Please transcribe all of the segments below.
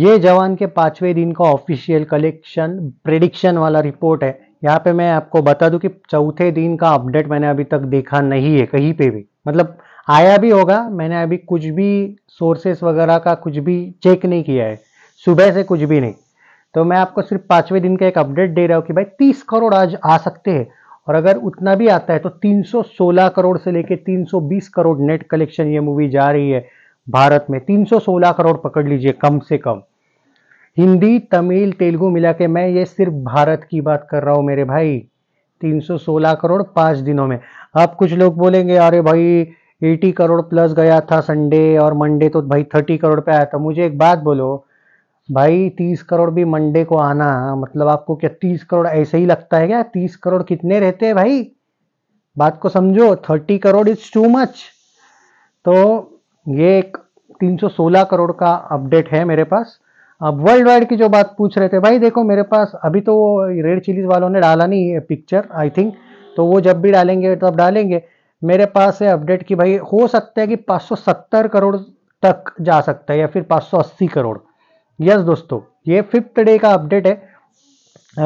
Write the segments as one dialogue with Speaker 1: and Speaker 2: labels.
Speaker 1: ये जवान के पांचवें दिन का ऑफिशियल कलेक्शन प्रेडिक्शन वाला रिपोर्ट है यहाँ पे मैं आपको बता दूं कि चौथे दिन का अपडेट मैंने अभी तक देखा नहीं है कहीं पे भी मतलब आया भी होगा मैंने अभी कुछ भी सोर्सेस वगैरह का कुछ भी चेक नहीं किया है सुबह से कुछ भी नहीं तो मैं आपको सिर्फ पाँचवें दिन का एक अपडेट दे रहा हूँ कि भाई तीस करोड़ आज आ सकते हैं और अगर उतना भी आता है तो 316 करोड़ से लेके 320 करोड़ नेट कलेक्शन ये मूवी जा रही है भारत में 316 करोड़ पकड़ लीजिए कम से कम हिंदी तमिल तेलुगु मिला के मैं ये सिर्फ भारत की बात कर रहा हूँ मेरे भाई 316 करोड़ पाँच दिनों में आप कुछ लोग बोलेंगे अरे भाई 80 करोड़ प्लस गया था संडे और मंडे तो भाई 30 करोड़ पे आया था मुझे एक बात बोलो भाई 30 करोड़ भी मंडे को आना मतलब आपको क्या 30 करोड़ ऐसे ही लगता है क्या 30 करोड़ कितने रहते हैं भाई बात को समझो 30 करोड़ इज टू मच तो ये एक 316 करोड़ का अपडेट है मेरे पास अब वर्ल्ड वाइड की जो बात पूछ रहे थे भाई देखो मेरे पास अभी तो रेड चिलीज वालों ने डाला नहीं है पिक्चर आई थिंक तो वो जब भी डालेंगे तब तो डालेंगे मेरे पास है अपडेट कि भाई हो सकता है कि 570 करोड़ तक जा सकता है या फिर 580 करोड़ यस दोस्तों ये फिफ्थ डे का अपडेट है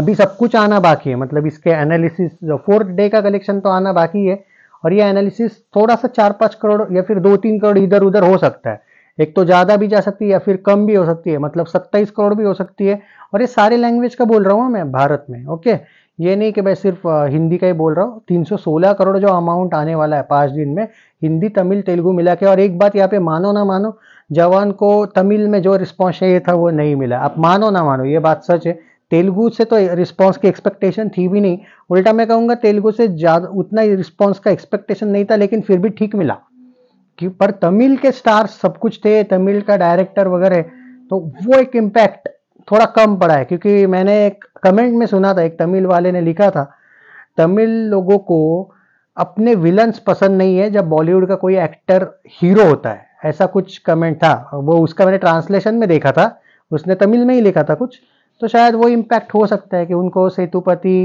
Speaker 1: अभी सब कुछ आना बाकी है मतलब इसके एनालिसिस फोर्थ डे का कलेक्शन तो आना बाकी है और ये एनालिसिस थोड़ा सा चार पाँच करोड़ या फिर दो तीन करोड़ इधर उधर हो सकता है एक तो ज़्यादा भी जा सकती है या फिर कम भी हो सकती है मतलब सत्ताईस करोड़ भी हो सकती है और ये सारे लैंग्वेज का बोल रहा हूँ मैं भारत में ओके ये नहीं कि मैं सिर्फ हिंदी का ही बोल रहा हूँ 316 करोड़ जो अमाउंट आने वाला है पाँच दिन में हिंदी तमिल तेलुगू मिला के और एक बात यहाँ पे मानो ना मानो जवान को तमिल में जो रिस्पॉन्स चाहिए था वो नहीं मिला आप मानो ना मानो ये बात सच है तेलुगु से तो रिस्पांस की एक्सपेक्टेशन थी भी नहीं उल्टा मैं कहूँगा तेलुगु से ज़्यादा उतना ही रिस्पांस का एक्सपेक्टेशन नहीं था लेकिन फिर भी ठीक मिला कि पर तमिल के स्टार्स सब कुछ थे तमिल का डायरेक्टर वगैरह तो वो एक इम्पैक्ट थोड़ा कम पड़ा है क्योंकि मैंने एक कमेंट में सुना था एक तमिल वाले ने लिखा था तमिल लोगों को अपने विलन्स पसंद नहीं है जब बॉलीवुड का कोई एक्टर हीरो होता है ऐसा कुछ कमेंट था वो उसका मैंने ट्रांसलेशन में देखा था उसने तमिल में ही लिखा था कुछ तो शायद वो इम्पैक्ट हो सकता है कि उनको सेतुपति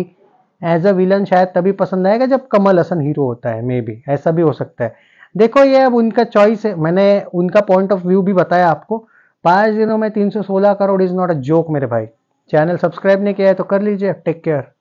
Speaker 1: एज अ विलन शायद तभी पसंद आएगा जब कमल हसन हीरो होता है मे बी ऐसा भी हो सकता है देखो ये अब उनका चॉइस है मैंने उनका पॉइंट ऑफ व्यू भी बताया आपको पाँच दिनों में 316 crore is not a joke मेरे भाई चैनल सब्सक्राइब नहीं किया है तो कर लीजिए टेक केयर